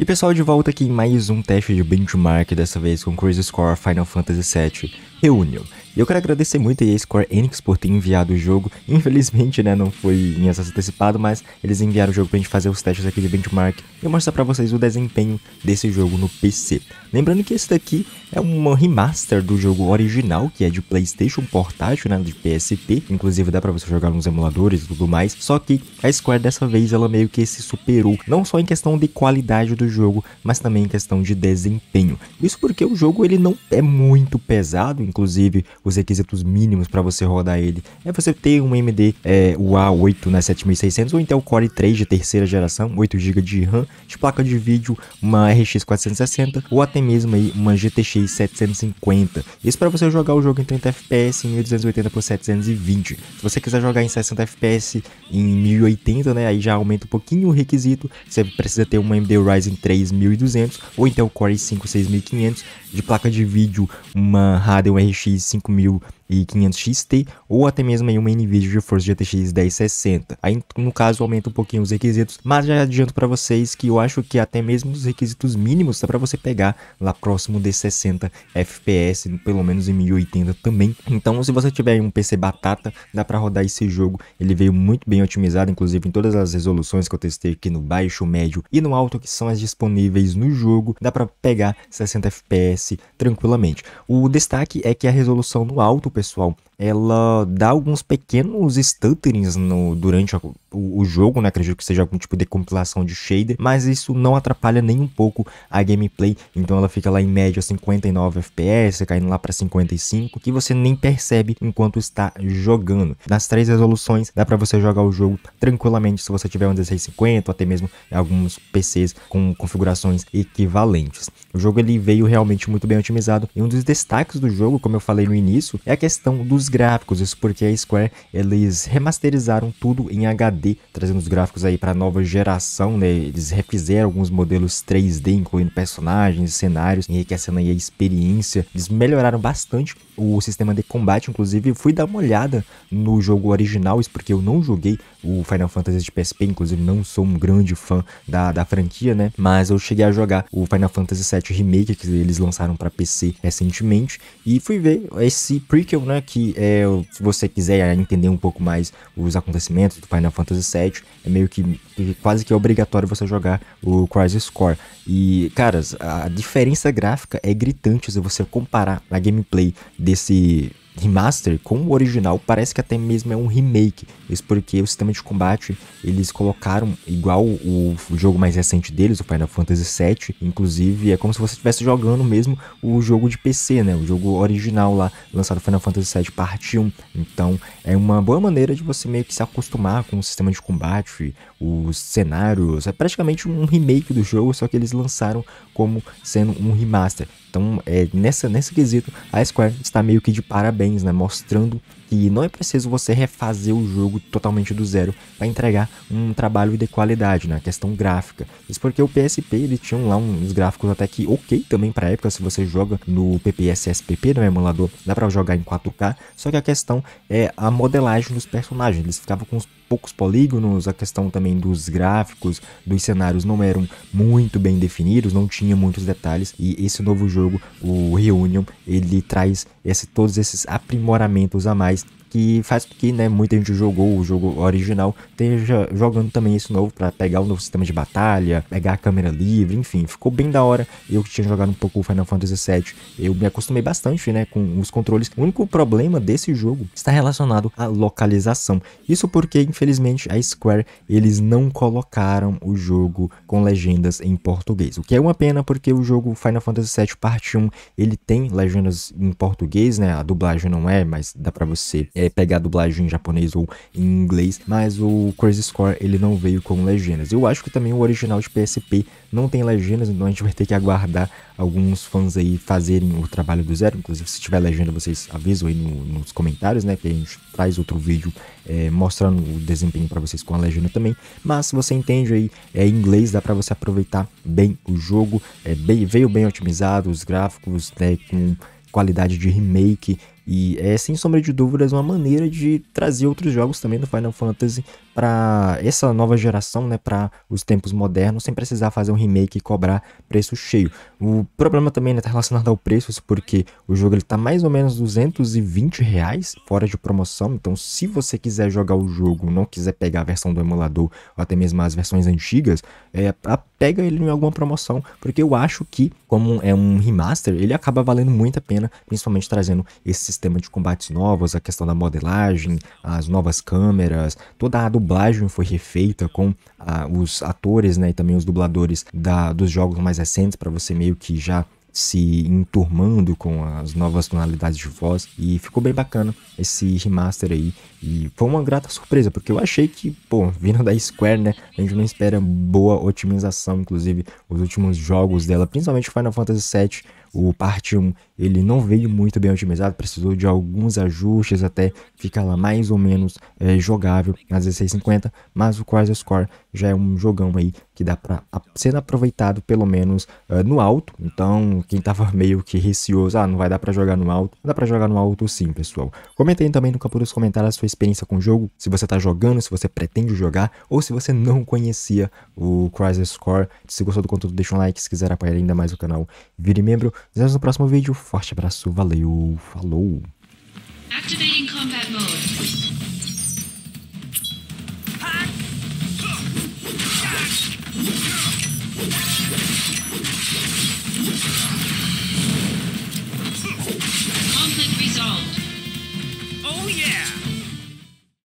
E pessoal, de volta aqui em mais um teste de benchmark, dessa vez com Crazy Score Final Fantasy VII. Reunion. E eu quero agradecer muito a Square Enix por ter enviado o jogo. Infelizmente, né, não foi em acesso antecipado, mas eles enviaram o jogo pra gente fazer os testes aqui de benchmark e mostrar para vocês o desempenho desse jogo no PC. Lembrando que esse daqui é um remaster do jogo original, que é de PlayStation portátil, né, de PSP. Inclusive dá para você jogar nos emuladores e tudo mais. Só que a Square dessa vez ela meio que se superou, não só em questão de qualidade do jogo, mas também em questão de desempenho. Isso porque o jogo ele não é muito pesado, inclusive os requisitos mínimos para você rodar ele é você ter um AMD é, a 8 né, 7600 ou então Core 3 de terceira geração, 8 GB de RAM, de placa de vídeo, uma RX 460 ou até mesmo aí uma GTX 750. Isso para você jogar o jogo em 30 FPS em 1280 por 720. Se você quiser jogar em 60 FPS em 1080, né, aí já aumenta um pouquinho o requisito. Você precisa ter uma AMD Ryzen 3 1200 ou então Core i5 6500 de placa de vídeo, uma Radeon RX 5500 XT ou até mesmo aí uma NVIDIA GeForce GTX 1060. Aí no caso aumenta um pouquinho os requisitos, mas já adianto para vocês que eu acho que até mesmo os requisitos mínimos dá para você pegar lá próximo de 60 FPS, pelo menos em 1080 também. Então se você tiver um PC batata, dá para rodar esse jogo. Ele veio muito bem otimizado, inclusive em todas as resoluções que eu testei aqui no baixo, médio e no alto, que são as disponíveis no jogo, dá para pegar 60 FPS tranquilamente. O destaque é é que a resolução no alto, pessoal, ela dá alguns pequenos stutterings no, durante a, o, o, jogo, né? Acredito que seja algum tipo de compilação de shader, mas isso não atrapalha nem um pouco a gameplay, então ela fica lá em média 59 FPS, caindo lá para 55, que você nem percebe enquanto está jogando. Nas três resoluções, dá para você jogar o jogo tranquilamente se você tiver um 1650 ou até mesmo alguns PCs com configurações equivalentes. O jogo ele veio realmente muito bem otimizado e um dos destaques do jogo, como eu falei no início, é a questão dos gráficos. Isso porque a Square eles remasterizaram tudo em HD, trazendo os gráficos aí para nova geração, né? Eles refizeram alguns modelos 3D, incluindo personagens, cenários, enriquecendo aí a experiência. Eles melhoraram bastante o sistema de combate, inclusive fui dar uma olhada no jogo original, isso porque eu não joguei o Final Fantasy de PSP, inclusive não sou um grande fã da, da franquia, né? Mas eu cheguei a jogar o Final Fantasy VII Remake que eles lançaram para PC recentemente e fui fui ver esse prequel, né? Que é, se você quiser entender um pouco mais os acontecimentos do Final Fantasy VII, é meio que quase que é obrigatório você jogar o Crisis Core. E, caras, a diferença gráfica é gritante se você comparar a gameplay desse remaster com o original parece que até mesmo é um remake. Isso porque o sistema de combate eles colocaram igual o, o jogo mais recente deles, o Final Fantasy VII. Inclusive é como se você estivesse jogando mesmo o jogo de PC, né? O jogo original lá lançado Final Fantasy VII Parte 1. Então é uma boa maneira de você meio que se acostumar com o sistema de combate, os cenários. É praticamente um remake do jogo, só que eles lançaram como sendo um remaster. Então, é, nessa, nesse quesito, a Square está meio que de parabéns, né? Mostrando que não é preciso você refazer o jogo totalmente do zero para entregar um trabalho de qualidade na né? questão gráfica. Isso porque o PSP ele tinha lá uns gráficos até que ok também para época, se você joga no PPSSPP, no né? emulador, dá para jogar em 4K, só que a questão é a modelagem dos personagens, eles ficavam com poucos polígonos, a questão também dos gráficos, dos cenários não eram muito bem definidos, não tinha muitos detalhes e esse novo jogo, o Reunion, ele traz esse, todos esses aprimoramentos a mais que faz com que né, muita gente jogou o jogo original, esteja jogando também esse novo para pegar o novo sistema de batalha, pegar a câmera livre, enfim, ficou bem da hora. Eu que tinha jogado um pouco o Final Fantasy VII, eu me acostumei bastante né, com os controles. O único problema desse jogo está relacionado à localização. Isso porque, infelizmente, a Square eles não colocaram o jogo com legendas em português, o que é uma pena porque o jogo Final Fantasy VII Parte 1 ele tem legendas em português, né? A dublagem não é, mas dá para você é, pegar a dublagem em japonês ou em inglês, mas o Crazy Score ele não veio com legendas. Eu acho que também o original de PSP não tem legendas, então a gente vai ter que aguardar alguns fãs aí fazerem o trabalho do zero. Inclusive, se tiver legenda, vocês avisam aí no, nos comentários, né? Que a gente traz outro vídeo é, mostrando o desempenho para vocês com a legenda também. Mas se você entende aí é, inglês, dá para você aproveitar bem o jogo. É, bem, veio bem otimizado, os gráficos, né? Com qualidade de remake e é sem sombra de dúvidas uma maneira de trazer outros jogos também do Final Fantasy para essa nova geração, né, para os tempos modernos, sem precisar fazer um remake e cobrar preço cheio. O problema também está né, tá relacionado ao preço, porque o jogo ele tá mais ou menos 220 reais fora de promoção. Então, se você quiser jogar o jogo, não quiser pegar a versão do emulador ou até mesmo as versões antigas, é, pega ele em alguma promoção, porque eu acho que como é um remaster, ele acaba valendo muito a pena, principalmente trazendo esses sistema de combates novos, a questão da modelagem, as novas câmeras, toda a dublagem foi refeita com ah, os atores né, e também os dubladores da, dos jogos mais recentes para você meio que já se enturmando com as novas tonalidades de voz e ficou bem bacana esse remaster aí e foi uma grata surpresa porque eu achei que pô vindo da Square né a gente não espera boa otimização inclusive os últimos jogos dela principalmente Final Fantasy VII o Part 1 ele não veio muito bem otimizado, precisou de alguns ajustes até ficar lá mais ou menos é, jogável na 1650, mas o Quasar Score já é um jogão aí que dá para ser aproveitado pelo menos é, no alto. Então, quem tava meio que receoso, ah, não vai dar para jogar no alto, dá para jogar no alto sim, pessoal. Comentem também no campo dos comentários a sua experiência com o jogo, se você tá jogando, se você pretende jogar ou se você não conhecia o Crisis Score. Se gostou do conteúdo, deixa um like, se quiser apoiar ainda mais o canal, vire membro. Nos vemos no próximo vídeo forte abraço, valeu, falou! Activating combat mode.